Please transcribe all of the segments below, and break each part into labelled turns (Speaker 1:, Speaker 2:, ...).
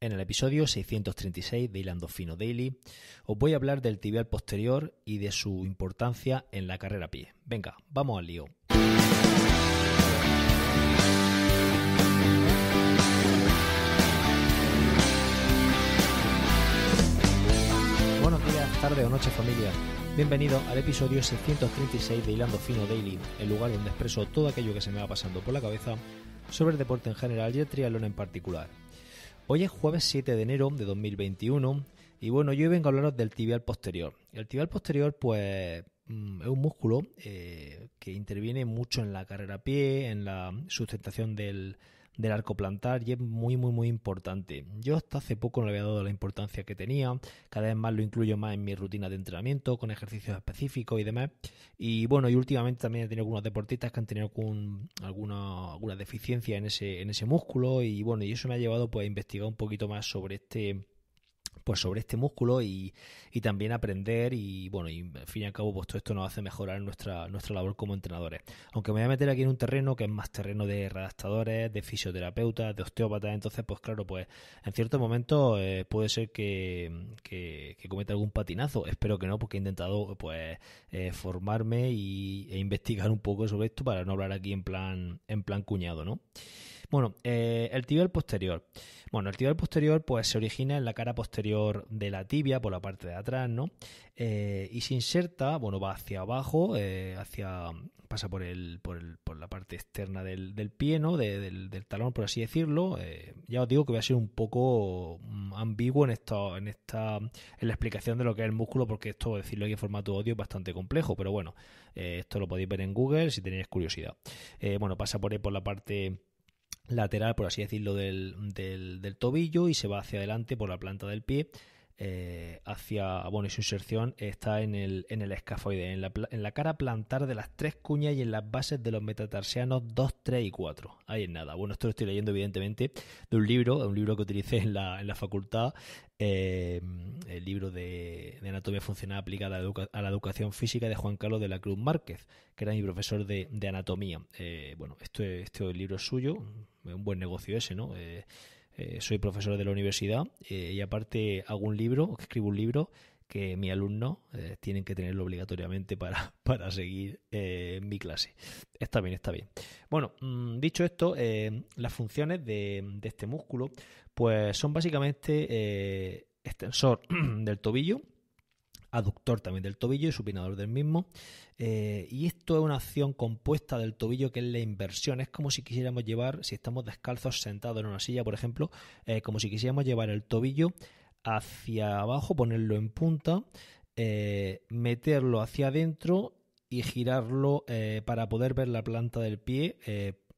Speaker 1: En el episodio 636 de Hilando Fino Daily os voy a hablar del tibial posterior y de su importancia en la carrera a pie. Venga, vamos al lío. Buenos días, tarde o noche familia. Bienvenido al episodio 636 de Hilando Fino Daily, el lugar donde expreso todo aquello que se me va pasando por la cabeza sobre el deporte en general y el triatlón en particular. Hoy es jueves 7 de enero de 2021 y bueno, yo vengo a hablaros del tibial posterior. El tibial posterior pues mm, es un músculo eh, que interviene mucho en la carrera a pie, en la sustentación del, del arco plantar y es muy, muy, muy importante. Yo hasta hace poco no le había dado la importancia que tenía, cada vez más lo incluyo más en mi rutina de entrenamiento, con ejercicios específicos y demás. Y bueno, y últimamente también he tenido algunos deportistas que han tenido algún, alguna, alguna deficiencia en ese, en ese músculo y bueno, y eso me ha llevado pues a investigar un poquito más sobre este pues sobre este músculo y, también aprender y bueno, y al fin y al cabo pues todo esto nos hace mejorar nuestra, nuestra labor como entrenadores. Aunque me voy a meter aquí en un terreno que es más terreno de redactadores, de fisioterapeutas, de osteópatas, entonces pues claro, pues en cierto momentos eh, puede ser que, que, cometa algún patinazo, espero que no, porque he intentado pues eh, formarme y, e investigar un poco sobre esto para no hablar aquí en plan, en plan cuñado, ¿no? Bueno, eh, el tibial posterior. Bueno, el tibial posterior pues se origina en la cara posterior de la tibia, por la parte de atrás, ¿no? Eh, y se inserta, bueno, va hacia abajo, eh, hacia pasa por, el, por, el, por la parte externa del, del pie, ¿no? del, talón, por así decirlo. ya os digo que voy a ser un poco mm, ambiguo en esta, en esta, en la explicación de lo que es el músculo, porque esto decirlo aquí en formato audio es bastante complejo, pero bueno, esto lo podéis ver en Google si tenéis curiosidad. bueno, pasa por ahí por la parte lateral, por así decirlo, del, del, del tobillo y se va hacia adelante por la planta del pie eh, hacia, bueno, y su inserción está en el, en el escafoide, en la, en la, cara plantar de las tres cuñas y en las bases de los metatarsianos 2, 3 y 4. Ahí es nada. Bueno, esto lo estoy leyendo evidentemente de un libro, un libro que utilicé en la, en la facultad, eh, el libro de, anatomía funcional aplicada a la, educación física de Juan Carlos de la Cruz Márquez, que era mi profesor de, de anatomía. Eh, bueno, esto, este libro es suyo, un buen negocio ese, ¿no? Eh, soy profesor de la universidad eh, y aparte hago un libro, escribo un libro que mis alumnos eh, tienen que tenerlo obligatoriamente para, seguir mi clase. Está bien, está bien. Bueno, mm, dicho esto, las funciones de, de, este músculo pues son básicamente extensor del tobillo, aductor también del tobillo y supinador del mismo. Eh, y esto es una acción compuesta del tobillo que es la inversión. Es como si quisiéramos llevar, si estamos descalzos sentados en una silla, por ejemplo, eh, como si quisiéramos llevar el tobillo hacia abajo, ponerlo en punta, eh, meterlo hacia adentro y girarlo para poder ver la planta del pie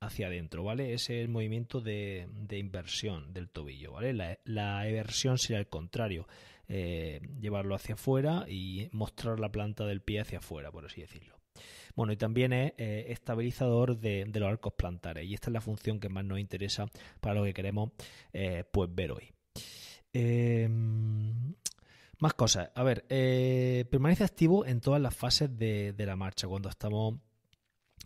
Speaker 1: hacia adentro, ¿vale? Ese es el movimiento de, inversión del tobillo, ¿vale? La, la eversión sería el contrario eh, llevarlo hacia afuera y mostrar la planta del pie hacia afuera, por así decirlo. Bueno, y también es eh, estabilizador de, los arcos plantares y esta es la función que más nos interesa para lo que queremos eh, pues, ver hoy. más cosas. A ver, permanece activo en todas las fases de, la marcha cuando estamos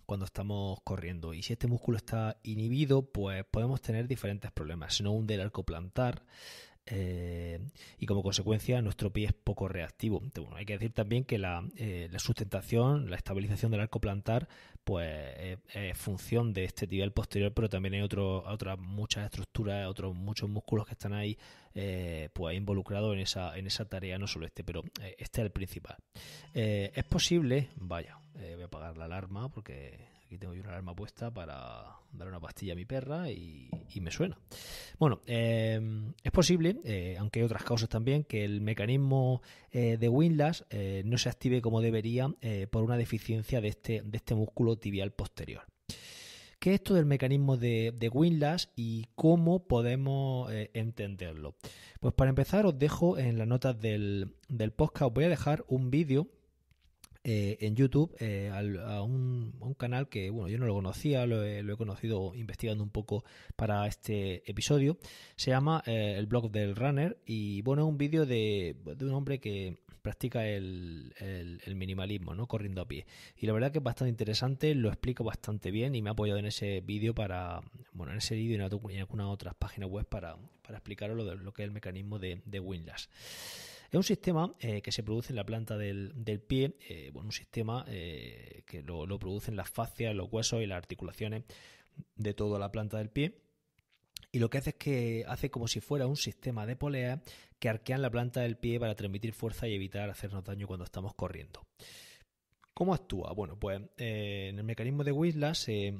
Speaker 1: cuando estamos corriendo. Y si este músculo está inhibido, pues podemos tener diferentes problemas. Si no hunde el arco plantar, eh, y como consecuencia nuestro pie es poco reactivo. bueno, hay que decir también que eh, la, sustentación, la estabilización del arco plantar, pues eh, es función de este nivel posterior, pero también hay otras muchas estructuras, otros muchos músculos que están ahí pues involucrados en esa, en esa tarea, no solo este, pero este es el principal. es posible, vaya, voy a apagar la alarma porque Aquí tengo yo una alarma puesta para dar una pastilla a mi perra y, me suena. Bueno, em, es posible, eh, aunque hay otras causas también, que el mecanismo eh, de Windlass eh, no se active como debería por una deficiencia de este, de este músculo tibial posterior. ¿Qué es esto del mecanismo de, de Windlass y cómo podemos entenderlo? Pues para empezar os dejo en las notas del, del podcast, os voy a dejar un vídeo eh, en YouTube eh, a, un, canal que, bueno, yo no lo conocía, lo he, conocido investigando un poco para este episodio. Se llama eh, El blog del runner y, bueno, es un vídeo de, un hombre que practica el, minimalismo, ¿no? Corriendo a pie. Y la verdad que es bastante interesante, lo explico bastante bien y me ha apoyado en ese vídeo para, bueno, en ese vídeo y en, algunas otras páginas web para, explicaros lo, de, lo que es el mecanismo de, de es un sistema eh, que se produce en la planta del, pie, eh, bueno, un sistema eh, que lo, producen las fascias, los huesos y las articulaciones de toda la planta del pie y lo que hace es que hace como si fuera un sistema de poleas que arquean la planta del pie para transmitir fuerza y evitar hacernos daño cuando estamos corriendo. ¿Cómo actúa? Bueno, pues en el mecanismo de Whistler se,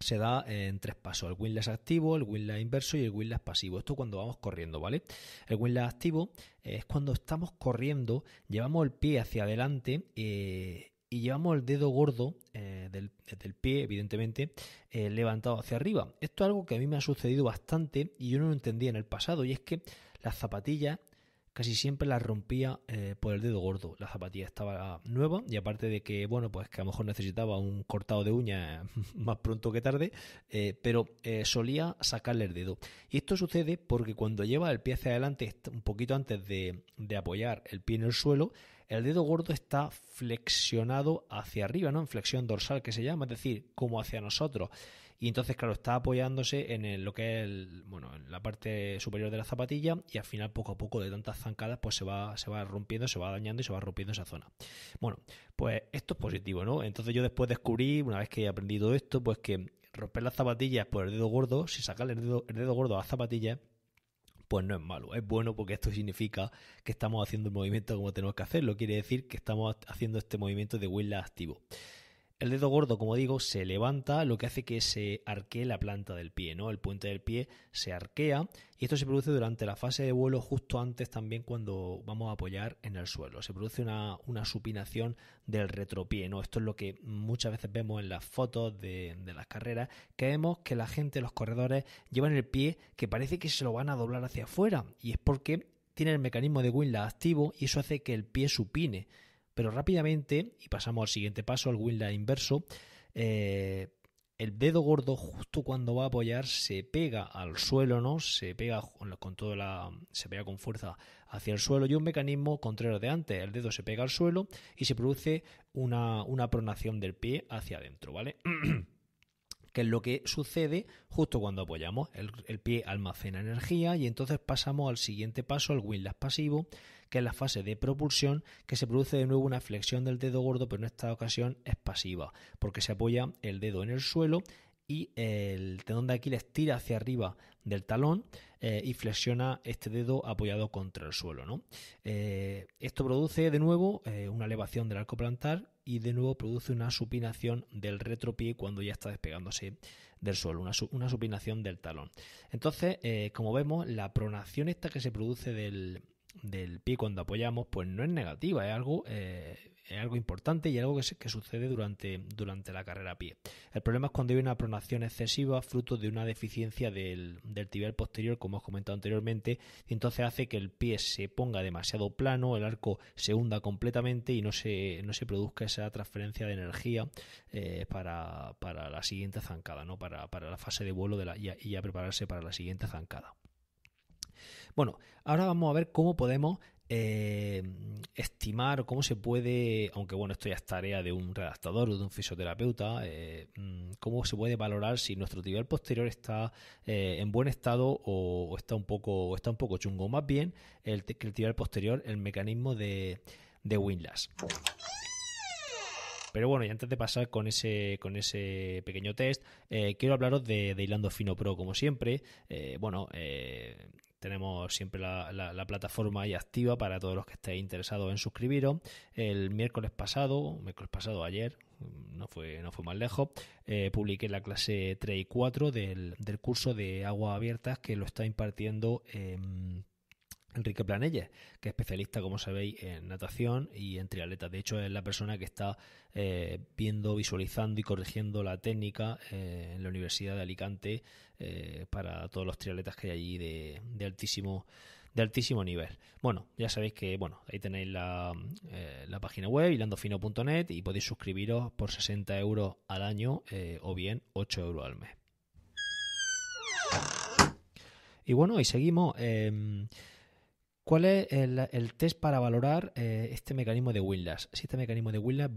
Speaker 1: se da en tres pasos. El windlass activo, el winless inverso y el windlass pasivo. Esto cuando vamos corriendo, ¿vale? El windlass activo es cuando estamos corriendo, llevamos el pie hacia adelante eh, y llevamos el dedo gordo eh, del, pie, evidentemente, eh, levantado hacia arriba. Esto es algo que a mí me ha sucedido bastante y yo no lo entendía en el pasado y es que las zapatillas casi siempre la rompía eh, por el dedo gordo. La zapatilla estaba nueva y aparte de que, bueno, pues que a lo mejor necesitaba un cortado de uña más pronto que tarde, eh, pero eh, solía sacarle el dedo. Y esto sucede porque cuando lleva el pie hacia adelante, un poquito antes de, de apoyar el pie en el suelo, el dedo gordo está flexionado hacia arriba, ¿no? En flexión dorsal que se llama, es decir, como hacia nosotros. Y entonces, claro, está apoyándose en lo que es bueno, en la parte superior de la zapatilla y al final poco a poco de tantas zancadas pues se va, se va rompiendo, se va dañando y se va rompiendo esa zona. Bueno, pues esto es positivo, ¿no? Entonces yo después descubrí, una vez que he aprendido esto, pues que romper las zapatillas por el dedo gordo, si sacas el dedo, gordo a las zapatillas, pues no es malo, es bueno porque esto significa que estamos haciendo el movimiento como tenemos que hacerlo, quiere decir que estamos haciendo este movimiento de huella activo. El dedo gordo, como digo, se levanta, lo que hace que se arquee la planta del pie, ¿no? El puente del pie se arquea y esto se produce durante la fase de vuelo justo antes también cuando vamos a apoyar en el suelo. Se produce una, supinación del retropié, ¿no? Esto es lo que muchas veces vemos en las fotos de, de las carreras, que vemos que la gente, los corredores, llevan el pie que parece que se lo van a doblar hacia afuera y es porque tiene el mecanismo de Winla activo y eso hace que el pie supine. Pero rápidamente, y pasamos al siguiente paso, al line inverso, eh, el dedo gordo justo cuando va a apoyar se pega al suelo, ¿no? Se pega con toda la se pega con fuerza hacia el suelo y un mecanismo contrario de antes, el dedo se pega al suelo y se produce una, una pronación del pie hacia adentro, ¿vale? que es lo que sucede justo cuando apoyamos. El, pie almacena energía y entonces pasamos al siguiente paso, al windlass pasivo, que es la fase de propulsión, que se produce de nuevo una flexión del dedo gordo, pero en esta ocasión es pasiva, porque se apoya el dedo en el suelo y el tendón de Aquiles tira hacia arriba del talón eh, y flexiona este dedo apoyado contra el suelo. ¿no? Eh, esto produce de nuevo eh, una elevación del arco plantar y de nuevo produce una supinación del retropié cuando ya está despegándose del suelo, una, supinación del talón. Entonces, como vemos, la pronación esta que se produce del, del pie cuando apoyamos, pues no es negativa, es algo algo importante y algo que, sucede durante, durante, la carrera a pie. El problema es cuando hay una pronación excesiva fruto de una deficiencia del, tibial posterior, como os comentado anteriormente, y entonces hace que el pie se ponga demasiado plano, el arco se hunda completamente y no se, no se produzca esa transferencia de energía eh, para, la siguiente zancada, ¿no? para, la fase de vuelo y, ya prepararse para la siguiente zancada. Bueno, ahora vamos a ver cómo podemos eh, estimar cómo se puede, aunque bueno, esto ya es tarea de un redactador o de un fisioterapeuta, eh, mm, cómo se puede valorar si nuestro tibial posterior está eh, en buen estado o, está un poco, está un poco chungo. Más bien, el, el tibial posterior, el mecanismo de, de Winlass. Pero bueno, y antes de pasar con ese, con ese pequeño test, eh, quiero hablaros de, de Hilando Fino Pro, como siempre. bueno, tenemos siempre la, plataforma ahí activa para todos los que estéis interesados en suscribiros. El miércoles pasado, miércoles pasado ayer, no fue, no fue más lejos, eh, publiqué la clase 3 y 4 del, curso de aguas abiertas que lo está impartiendo. Em, Enrique Planelles, que es especialista, como sabéis, en natación y en triatleta. De hecho, es la persona que está eh, viendo, visualizando y corrigiendo la técnica eh, en la Universidad de Alicante eh, para todos los triatletas que hay allí de, altísimo de altísimo nivel. Bueno, ya sabéis que bueno, ahí tenéis la, la página web, hilandofino.net, y podéis suscribiros por 60 euros al año o bien 8 euros al mes. Y bueno, y seguimos. Em, ¿Cuál es el, test para valorar eh, este mecanismo de Windlass? Si este mecanismo de Windlass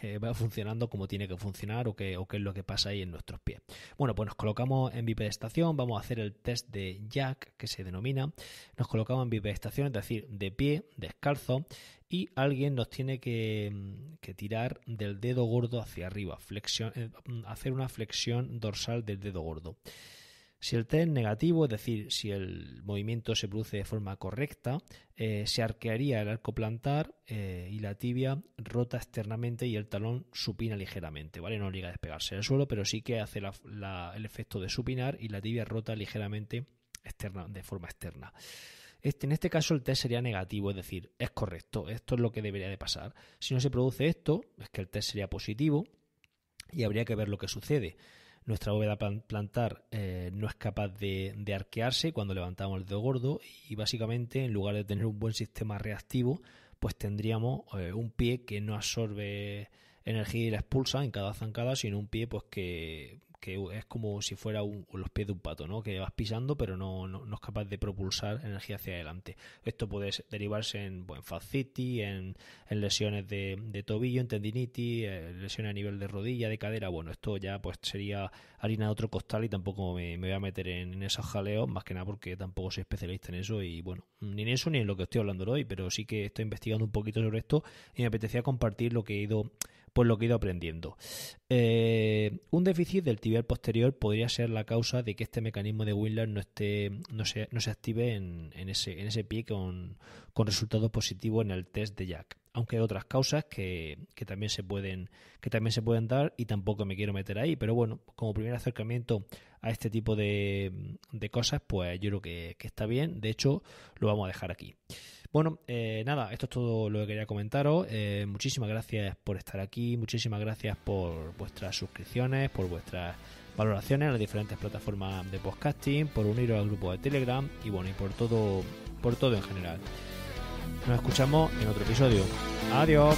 Speaker 1: eh, va, funcionando como tiene que funcionar o qué, es lo que pasa ahí en nuestros pies. Bueno, pues nos colocamos en bipedestación, vamos a hacer el test de Jack, que se denomina. Nos colocamos en bipedestación, es decir, de pie, descalzo, y alguien nos tiene que, mm, tirar del dedo gordo hacia arriba, eh, mm, hacer una flexión dorsal del dedo gordo. Si el test es negativo, es decir, si el movimiento se produce de forma correcta, eh, se arquearía el arco plantar eh, y la tibia rota externamente y el talón supina ligeramente, ¿vale? No obliga a despegarse del suelo, pero sí que hace el efecto de supinar y la tibia rota ligeramente de forma externa. Este, en este caso el test sería negativo, es decir, es correcto, esto es lo que debería de pasar. Si no se produce esto, es que el test sería positivo y habría que ver lo que sucede. Nuestra bóveda plantar eh, no es capaz de, de, arquearse cuando levantamos el dedo gordo y básicamente en lugar de tener un buen sistema reactivo, pues tendríamos eh, un pie que no absorbe energía y la expulsa en cada zancada, sino un pie pues que que es como si fuera un, los pies de un pato, ¿no? Que vas pisando, pero no, no, es capaz de propulsar energía hacia adelante. Esto puede derivarse en, buen en en, lesiones de, tobillo, en tendinitis, eh, lesiones a nivel de rodilla, de cadera. Bueno, esto ya pues sería harina de otro costal y tampoco me, voy a meter en, en, esos jaleos, más que nada porque tampoco soy especialista en eso y, bueno, ni en eso ni en lo que estoy hablando hoy, pero sí que estoy investigando un poquito sobre esto y me apetecía compartir lo que he ido, pues lo que he ido aprendiendo. Eh, un déficit del tibial posterior podría ser la causa de que este mecanismo de Windler no, esté, no, se, no se active en, en, ese, en ese pie con, resultados positivos en el test de Jack. Aunque hay otras causas que, también se pueden, que también se pueden dar y tampoco me quiero meter ahí. Pero bueno, como primer acercamiento a este tipo de, de cosas, pues yo creo que, está bien. De hecho, lo vamos a dejar aquí. Bueno, eh, nada, esto es todo lo que quería comentaros. Eh, muchísimas gracias por estar aquí, muchísimas gracias por, vuestras suscripciones, por vuestras valoraciones en las diferentes plataformas de podcasting, por uniros al grupo de Telegram y bueno, y por todo, por todo en general. Nos escuchamos en otro episodio. Adiós.